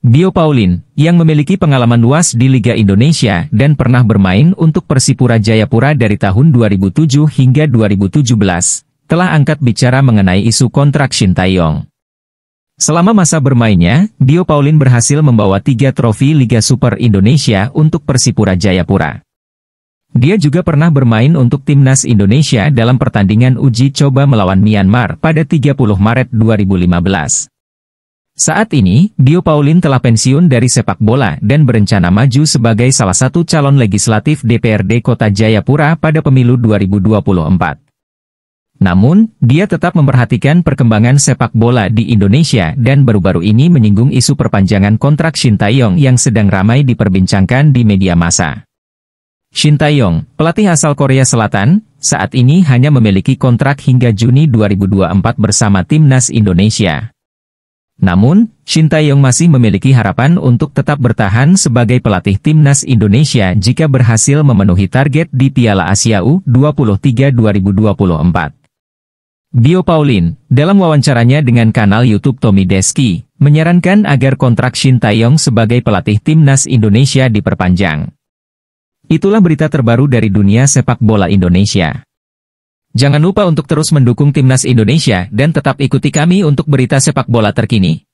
Bio Paulin, yang memiliki pengalaman luas di Liga Indonesia dan pernah bermain untuk Persipura Jayapura dari tahun 2007 hingga 2017, telah angkat bicara mengenai isu kontrak Shin Taeyong. Selama masa bermainnya, Bio Paulin berhasil membawa tiga trofi Liga Super Indonesia untuk Persipura Jayapura. Dia juga pernah bermain untuk Timnas Indonesia dalam pertandingan uji coba melawan Myanmar pada 30 Maret 2015. Saat ini, Dio Paulin telah pensiun dari sepak bola dan berencana maju sebagai salah satu calon legislatif DPRD Kota Jayapura pada pemilu 2024. Namun, dia tetap memperhatikan perkembangan sepak bola di Indonesia dan baru-baru ini menyinggung isu perpanjangan kontrak Shin Taeyong yang sedang ramai diperbincangkan di media massa. Shin Taeyong, pelatih asal Korea Selatan, saat ini hanya memiliki kontrak hingga Juni 2024 bersama Timnas Indonesia. Namun, Shin Tae-yong masih memiliki harapan untuk tetap bertahan sebagai pelatih timnas Indonesia jika berhasil memenuhi target di Piala Asia U23 2024. Bio Paulin, dalam wawancaranya dengan kanal YouTube Tommy Deski, menyarankan agar kontrak Shin Tae-yong sebagai pelatih timnas Indonesia diperpanjang. Itulah berita terbaru dari dunia sepak bola Indonesia. Jangan lupa untuk terus mendukung Timnas Indonesia dan tetap ikuti kami untuk berita sepak bola terkini.